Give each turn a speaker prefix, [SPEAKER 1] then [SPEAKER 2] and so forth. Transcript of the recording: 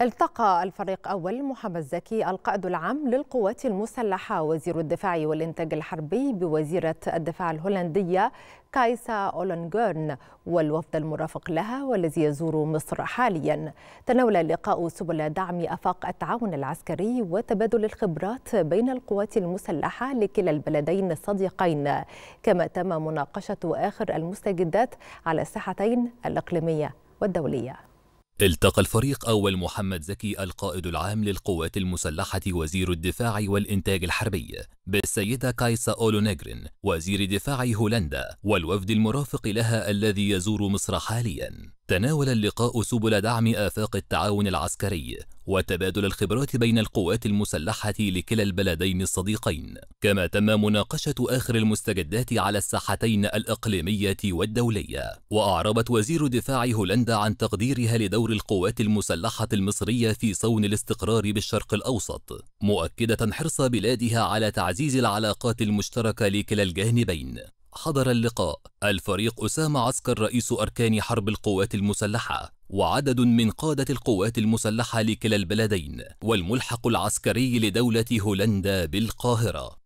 [SPEAKER 1] التقى الفريق أول محمد زكي القائد العام للقوات المسلحة وزير الدفاع والإنتاج الحربي بوزيرة الدفاع الهولندية كايسا أولنغورن والوفد المرافق لها والذي يزور مصر حاليا تناول اللقاء سبل دعم أفاق التعاون العسكري وتبادل الخبرات بين القوات المسلحة لكلا البلدين الصديقين كما تم مناقشة آخر المستجدات على الساحتين الإقليمية والدولية
[SPEAKER 2] التقى الفريق أول محمد زكي القائد العام للقوات المسلحة وزير الدفاع والإنتاج الحربي بالسيدة كايسا أولو نيجرين وزير دفاع هولندا والوفد المرافق لها الذي يزور مصر حالياً تناول اللقاء سبل دعم آفاق التعاون العسكري وتبادل الخبرات بين القوات المسلحة لكلا البلدين الصديقين كما تم مناقشة آخر المستجدات على الساحتين الإقليمية والدولية وأعربت وزير دفاع هولندا عن تقديرها لدور القوات المسلحة المصرية في صون الاستقرار بالشرق الأوسط مؤكدة حرص بلادها على تعزيز العلاقات المشتركة لكلا الجانبين حضر اللقاء الفريق أسامة عسكر رئيس أركان حرب القوات المسلحة وعدد من قادة القوات المسلحة لكلا البلدين والملحق العسكري لدولة هولندا بالقاهرة